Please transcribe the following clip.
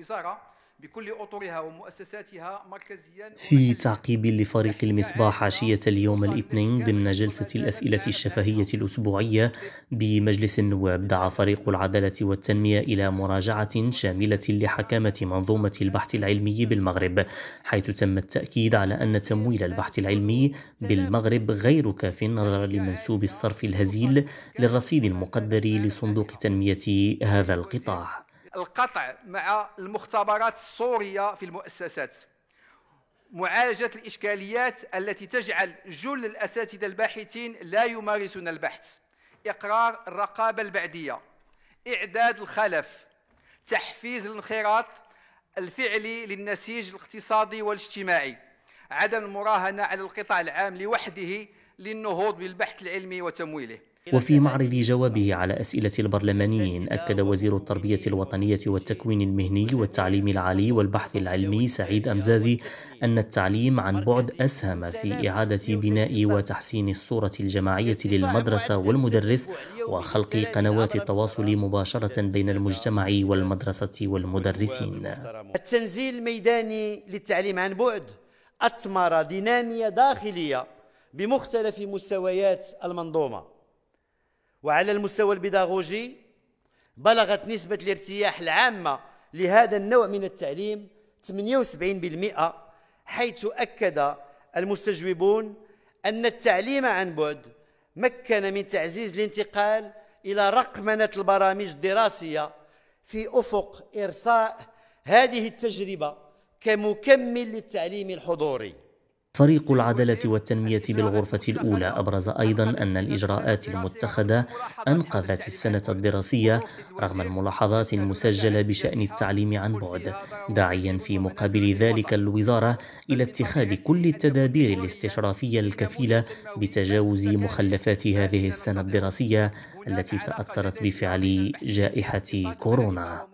الوزارة بكل أطرها ومؤسساتها مركزيا في تعقيب لفريق المصباح عشية اليوم الاثنين ضمن جلسة الأسئلة الشفهية الأسبوعية بمجلس النواب دعا فريق العدالة والتنمية إلى مراجعة شاملة لحكامة منظومة البحث العلمي بالمغرب حيث تم التأكيد على أن تمويل البحث العلمي بالمغرب غير كاف نظرا لمنسوب الصرف الهزيل للرصيد المقدر لصندوق تنمية هذا القطاع القطع مع المختبرات السورية في المؤسسات معالجة الإشكاليات التي تجعل جل الأساتذة الباحثين لا يمارسون البحث إقرار الرقابة البعدية إعداد الخلف تحفيز الانخراط الفعلي للنسيج الاقتصادي والاجتماعي عدم المراهنة على القطاع العام لوحده للنهوض بالبحث العلمي وتمويله وفي معرض جوابه على أسئلة البرلمانيين أكد وزير التربية الوطنية والتكوين المهني والتعليم العالي والبحث العلمي سعيد أمزازي أن التعليم عن بعد أسهم في إعادة بناء وتحسين الصورة الجماعية للمدرسة والمدرس وخلق قنوات التواصل مباشرة بين المجتمع والمدرسة والمدرسين التنزيل الميداني للتعليم عن بعد أثمر دينامية داخلية بمختلف مستويات المنظومة وعلى المستوى البيداغوجي بلغت نسبة الارتياح العامة لهذا النوع من التعليم 78% حيث أكد المستجوبون أن التعليم عن بعد مكن من تعزيز الانتقال إلى رقمنة البرامج الدراسية في أفق إرساء هذه التجربة كمكمل للتعليم الحضوري فريق العدالة والتنمية بالغرفة الأولى أبرز أيضا أن الإجراءات المتخذة أنقذت السنة الدراسية رغم الملاحظات المسجلة بشأن التعليم عن بعد داعيا في مقابل ذلك الوزارة إلى اتخاذ كل التدابير الاستشرافية الكفيلة بتجاوز مخلفات هذه السنة الدراسية التي تأثرت بفعل جائحة كورونا